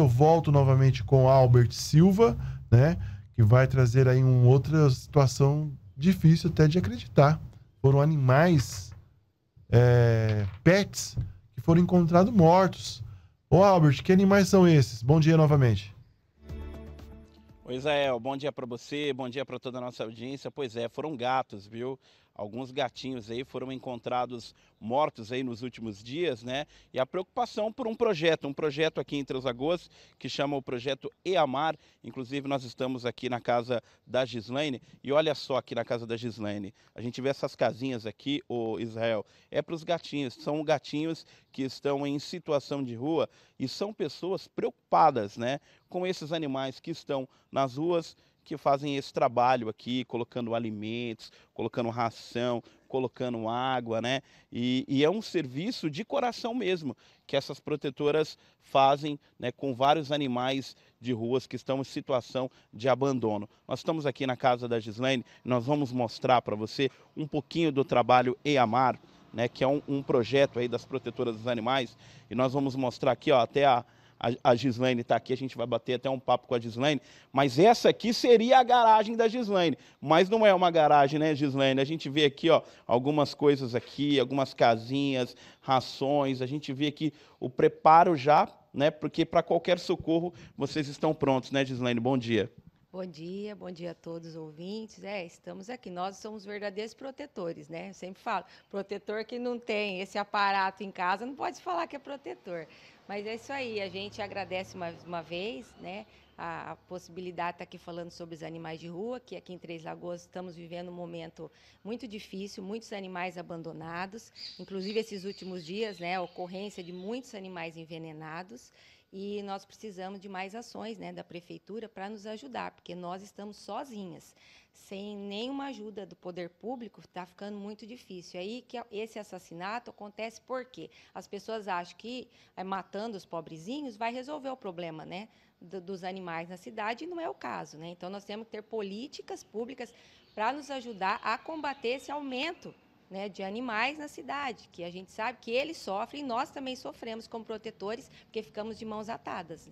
eu volto novamente com Albert Silva, né? Que vai trazer aí uma outra situação difícil até de acreditar. Foram animais, é, pets, que foram encontrados mortos. Ô Albert, que animais são esses? Bom dia novamente. Oi, Israel, é, bom dia para você, bom dia para toda a nossa audiência. Pois é, foram gatos, viu? Alguns gatinhos aí foram encontrados mortos aí nos últimos dias, né? E a preocupação por um projeto, um projeto aqui em Três Lagoas que chama o projeto EAMAR. Inclusive nós estamos aqui na casa da Gislaine e olha só aqui na casa da Gislaine. A gente vê essas casinhas aqui, o Israel, é para os gatinhos. São gatinhos que estão em situação de rua e são pessoas preocupadas, né, com esses animais que estão nas ruas que fazem esse trabalho aqui, colocando alimentos, colocando ração, colocando água, né? E, e, é um serviço de coração mesmo que essas protetoras fazem né, com vários animais de ruas que estão em situação de abandono. Nós estamos aqui na casa da Gislaine, nós vamos mostrar para você um pouquinho do trabalho EAMAR, né, que é um, um projeto aí das protetoras dos animais, e nós vamos mostrar aqui ó, até a, a, a Gislaine está aqui, a gente vai bater até um papo com a Gislaine, mas essa aqui seria a garagem da Gislaine, mas não é uma garagem, né, Gislaine? A gente vê aqui, ó, algumas coisas aqui, algumas casinhas, rações, a gente vê aqui o preparo já, né, porque para qualquer socorro vocês estão prontos, né, Gislaine? Bom dia. Bom dia, bom dia a todos os ouvintes. É, estamos aqui. Nós somos verdadeiros protetores, né? Eu sempre falo, protetor que não tem esse aparato em casa não pode falar que é protetor. Mas é isso aí, a gente agradece mais uma vez, né? A, possibilidade de estar tá aqui falando sobre os animais de rua, que aqui em Três Lagoas estamos vivendo um momento muito difícil, muitos animais abandonados, inclusive esses últimos dias, né? A ocorrência de muitos animais envenenados e nós precisamos de mais ações né, da prefeitura para nos ajudar, porque nós estamos sozinhas, sem nenhuma ajuda do poder público, está ficando muito difícil. É aí que esse assassinato acontece porque as pessoas acham que eh, matando os pobrezinhos vai resolver o problema, né? dos animais na cidade, e não é o caso. Né? Então, nós temos que ter políticas públicas para nos ajudar a combater esse aumento né, de animais na cidade, que a gente sabe que eles sofrem e nós também sofremos como protetores, porque ficamos de mãos atadas.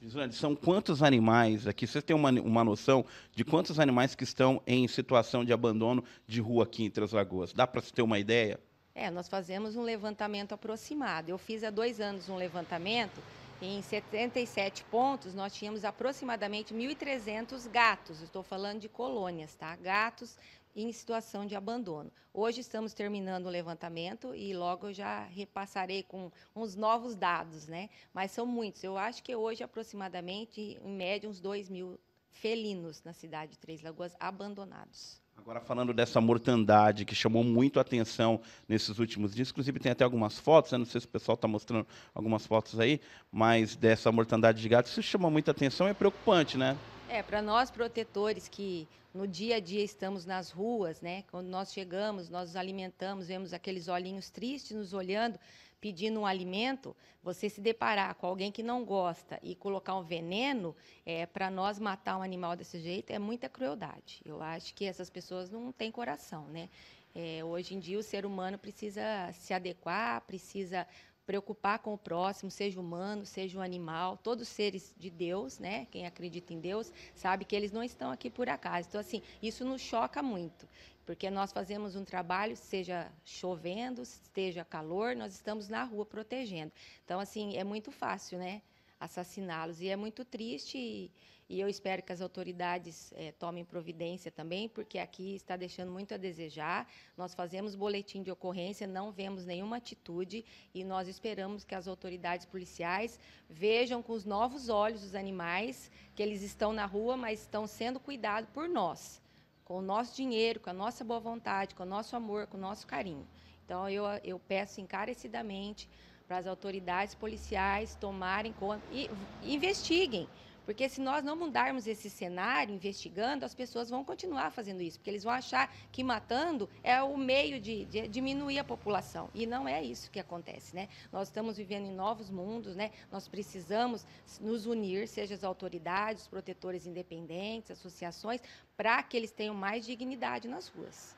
Gislane, são quantos animais aqui? Vocês têm uma, uma noção de quantos animais que estão em situação de abandono de rua aqui em Três Lagoas? Dá para você ter uma ideia? É, nós fazemos um levantamento aproximado. Eu fiz há dois anos um levantamento em 77 pontos, nós tínhamos aproximadamente 1.300 gatos. Estou falando de colônias, tá? Gatos em situação de abandono. Hoje estamos terminando o levantamento e logo eu já repassarei com uns novos dados, né? Mas são muitos. Eu acho que hoje, aproximadamente, em média, uns 2 mil felinos na cidade de Três Lagoas abandonados. Agora, falando dessa mortandade que chamou muito a atenção nesses últimos dias, inclusive tem até algumas fotos, né? não sei se o pessoal está mostrando algumas fotos aí, mas dessa mortandade de gatos, isso chamou muita atenção e é preocupante, né? É, para nós protetores que no dia a dia estamos nas ruas, né? Quando nós chegamos, nós nos alimentamos, vemos aqueles olhinhos tristes nos olhando, pedindo um alimento, você se deparar com alguém que não gosta e colocar um veneno, é, para nós matar um animal desse jeito é muita crueldade. Eu acho que essas pessoas não têm coração, né? É, hoje em dia o ser humano precisa se adequar, precisa preocupar com o próximo, seja humano, seja um animal, todos seres de Deus, né? Quem acredita em Deus sabe que eles não estão aqui por acaso. Então, assim, isso nos choca muito, porque nós fazemos um trabalho, seja chovendo, esteja calor, nós estamos na rua protegendo. Então, assim, é muito fácil, né? Assassiná-los. E é muito triste. E e eu espero que as autoridades é, tomem providência também, porque aqui está deixando muito a desejar. Nós fazemos boletim de ocorrência, não vemos nenhuma atitude e nós esperamos que as autoridades policiais vejam com os novos olhos os animais, que eles estão na rua, mas estão sendo cuidados por nós, com o nosso dinheiro, com a nossa boa vontade, com o nosso amor, com o nosso carinho. Então, eu, eu peço encarecidamente para as autoridades policiais tomarem conta e investiguem. Porque se nós não mudarmos esse cenário, investigando, as pessoas vão continuar fazendo isso, porque eles vão achar que matando é o meio de, de diminuir a população. E não é isso que acontece, né? Nós estamos vivendo em novos mundos, né? Nós precisamos nos unir, seja as autoridades, os protetores independentes, associações, para que eles tenham mais dignidade nas ruas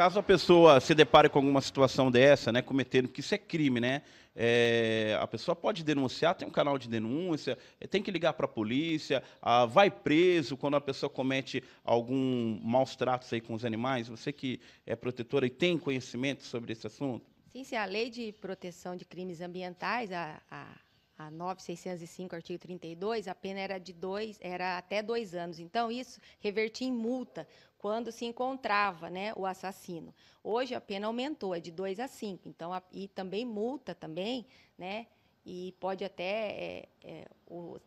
caso a pessoa se depare com alguma situação dessa, né, cometendo, que isso é crime, né? É, a pessoa pode denunciar, tem um canal de denúncia, é, tem que ligar para a polícia, ah, vai preso quando a pessoa comete algum maus tratos aí com os animais. Você que é protetora e tem conhecimento sobre esse assunto? Sim, sim. A lei de proteção de crimes ambientais, a, a a 9605, artigo 32, a pena era de dois, era até dois anos. Então, isso revertia em multa quando se encontrava né, o assassino. Hoje a pena aumentou, é de dois a cinco. Então, a, e também multa também, né? e pode até é, é,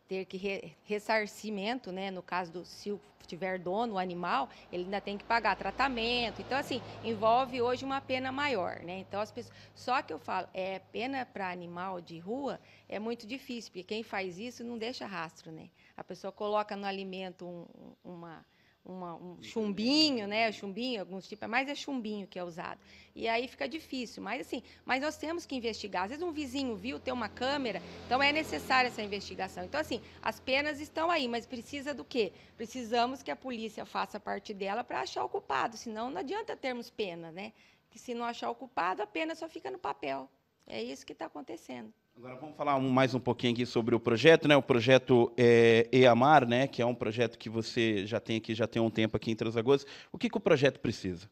ter que re, ressarcimento, né? No caso do se tiver dono o animal, ele ainda tem que pagar tratamento. Então assim envolve hoje uma pena maior, né? Então as pessoas, só que eu falo, é pena para animal de rua é muito difícil porque quem faz isso não deixa rastro, né? A pessoa coloca no alimento um, uma uma, um uhum. chumbinho, né? Chumbinho, alguns tipos, mas é chumbinho que é usado. E aí fica difícil. Mas assim, mas nós temos que investigar. Às vezes um vizinho viu ter uma câmera, então é necessária essa investigação. Então, assim, as penas estão aí, mas precisa do quê? Precisamos que a polícia faça parte dela para achar o culpado, senão não adianta termos pena, né? Que se não achar o culpado, a pena só fica no papel. É isso que está acontecendo. Agora vamos falar mais um pouquinho aqui sobre o projeto, né? O projeto é, EAMAR, né? Que é um projeto que você já tem aqui, já tem um tempo aqui em Transagoas. O que, que o projeto precisa?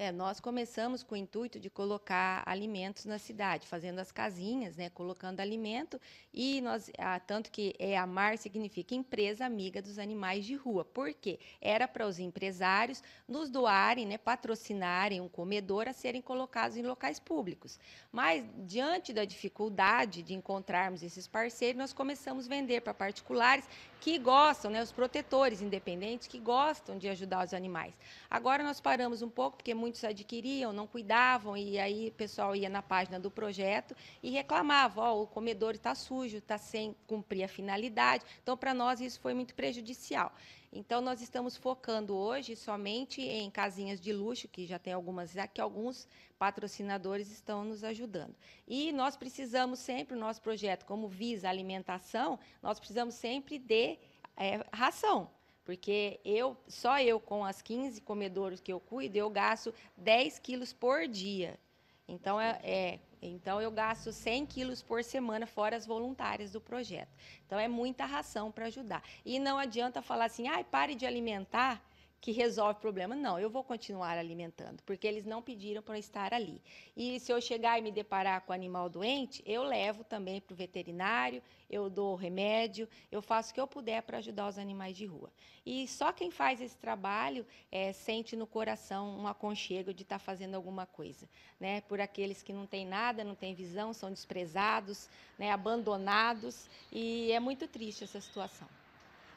É, nós começamos com o intuito de colocar alimentos na cidade, fazendo as casinhas, né, colocando alimento, e nós, ah, tanto que é, a MAR significa Empresa Amiga dos Animais de Rua, porque era para os empresários nos doarem, né, patrocinarem um comedor a serem colocados em locais públicos. Mas, diante da dificuldade de encontrarmos esses parceiros, nós começamos a vender para particulares que gostam, né, os protetores independentes que gostam de ajudar os animais. Agora nós paramos um pouco porque muitos adquiriam, não cuidavam e aí o pessoal ia na página do projeto e reclamava, ó, oh, o comedor está sujo, está sem cumprir a finalidade. Então para nós isso foi muito prejudicial. Então, nós estamos focando hoje somente em casinhas de luxo, que já tem algumas, já que alguns patrocinadores estão nos ajudando. E nós precisamos sempre, o nosso projeto, como visa alimentação, nós precisamos sempre de é, ração. Porque eu, só eu com as 15 comedouros que eu cuido, eu gasto 10 quilos por dia então, é, é, então eu gasto 100 quilos por semana, fora as voluntárias do projeto. Então, é muita ração para ajudar. E não adianta falar assim, ai, pare de alimentar que resolve o problema. Não, eu vou continuar alimentando, porque eles não pediram para estar ali. E se eu chegar e me deparar com animal doente, eu levo também para o veterinário, eu dou remédio, eu faço o que eu puder para ajudar os animais de rua. E só quem faz esse trabalho é, sente no coração um aconchego de estar tá fazendo alguma coisa, né? Por aqueles que não têm nada, não têm visão, são desprezados, né? abandonados, e é muito triste essa situação.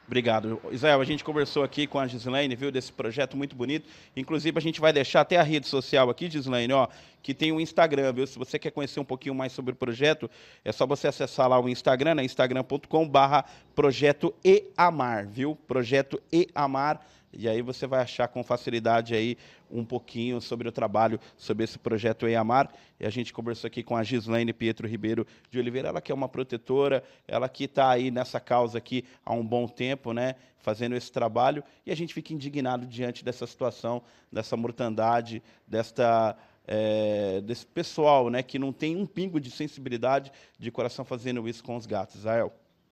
Obrigado. Israel, a gente conversou aqui com a Gislaine, viu, desse projeto muito bonito. Inclusive, a gente vai deixar até a rede social aqui, Gislaine, ó, que tem o um Instagram, viu? Se você quer conhecer um pouquinho mais sobre o projeto, é só você acessar lá o Instagram, né? instagram.com barra projeto eamar, viu? Projeto amar e aí você vai achar com facilidade aí um pouquinho sobre o trabalho, sobre esse projeto EAMAR. E a gente conversou aqui com a Gislaine Pietro Ribeiro de Oliveira, ela que é uma protetora, ela que está aí nessa causa aqui há um bom tempo, né, fazendo esse trabalho, e a gente fica indignado diante dessa situação, dessa mortandade, desta... É, desse pessoal, né, que não tem um pingo de sensibilidade de coração fazendo isso com os gatos. Israel.